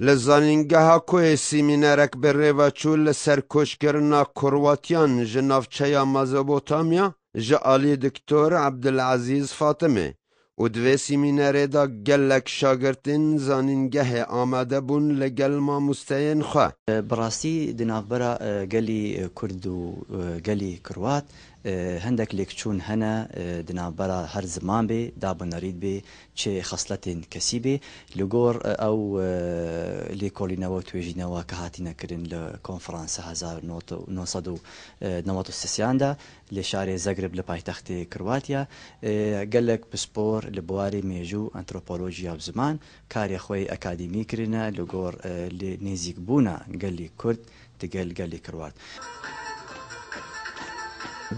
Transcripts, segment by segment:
لزانینگه ها کوی سیمینرک رک بر ریوه چول لسر کشگرنا کرواتیان جنافچه یا مزبوتامیا جعالی دکتور عبدالعزیز فاطمه و دوی سیمینره دا گلک شاگرتین زانینگه آمده بون لگل ما مستین خواه براسی دنافبرا گلی کرد و گلی کروات هەندێک لێکچوون هەنە دنابەرە هەر زمان بێ دابنەریت بێ چێ خەستلەتێن کەسی بێ لەگۆڕ ئەو لێکۆڵینەوە توێژینەوە کە هاتیینەکردن لە کۆنفرانسە 1993یاندا لێ شارێ زەگرب لە پایتەختی کرواتیا گەلێک پسپۆر لە بواری مێژوو ئەنتۆپۆلۆژیا زمان کاری خۆی ئەکادمی کردە لەگۆڕ نێزیک بوونە گەلی کورد دگەل گەلی کروات.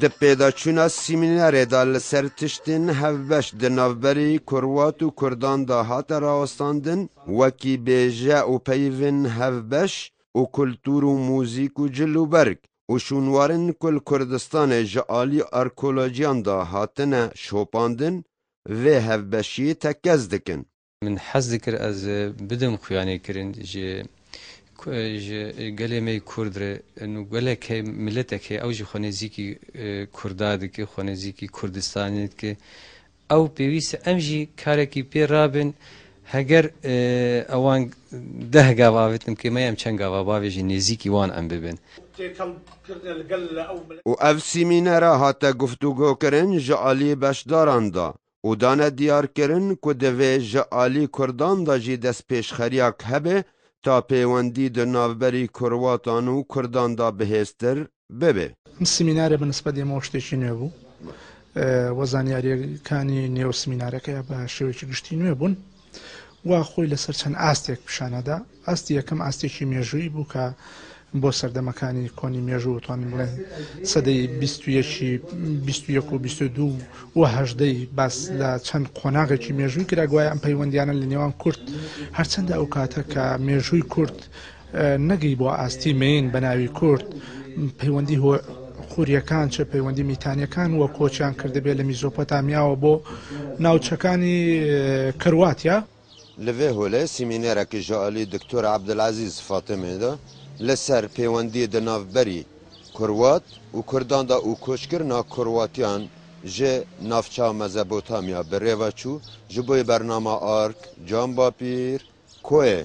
Di pêdaçûna sîminerê de li ser tiştên hevbeş di navberî Kurwat û Kurdan da hate rawestandin wekî bêje û peyvên hevbeş û kultûr û mûzîk û cil û berg û şûnwarên kul Kurdistanê ji alî arkeolojiyan da hatine şopandin vê hevbeşiyê tekkez dikin. Min hez dikir ez e, bidim xuyanêkirin ji گەلێ مەی کوردرێ گەلێک ملەتێکی ئەو ژی خۆنێزیکی کووردا دکە خۆنێزیکی کوردستانیت کە ئەو پێویستە ئەمژی کارێکی پێڕابن هەگەر ئەوان دەهگاواوێتم کێمە ئەم چەنگاوا باوێژی نێزیکی وان ئەم ببن. و ئەف سیمینەرە هاتە گفتوگۆکردن ji علی e, بەشداران e, e, da. û dane diyarkirin ku divê ji alî Kurdan da jî destpêşxeryak hebe تا پەیوەندی دەناوبەری کوڕواتان و کورداندا بەهێزتر ببێ سمینارە بەنسبەت ئێمە شتێکی نوێ بوو وەزانیاریەکانی نێو سمینارەکە بە شێوێکی گشتی نوێ بوون وا خۆی لەسەر چەند ئاستێک پیشانەدا ئاستی یەکەم ئاستێکی مێژووی بوو کە بۆ سەردەمەکانی کۆنی مێژوو وتوانین بڵێن سەدەی 21 و 22 وهدەی باس لە چەند قۆناغێکی مێژووی کراگوایە ئەم پەیوەندیانە لە نێوان کورت هەرچەندە ئەو کاتە کە مێژووی کورت نەگەی بۆ ئاستی مین بە ناوی کورت پەیوەندی خوریەکان چه پەیوەندی میتانیەکان وە کۆچیان کردبێت لە میزۆپۆتامیاوە بۆ ناوچەکانی کرواتە لەوێ هۆلێ سیمینێرەکی ژۆعلی دکتۆر عبدلازی سفاتەمێدا لسر پیوندی د نافبری کروات او کردان دا او کشکرنا کرواتیان جه نافچا مزبوتامیا بریوچو جبوی برنامه آرک جان باپیر کوه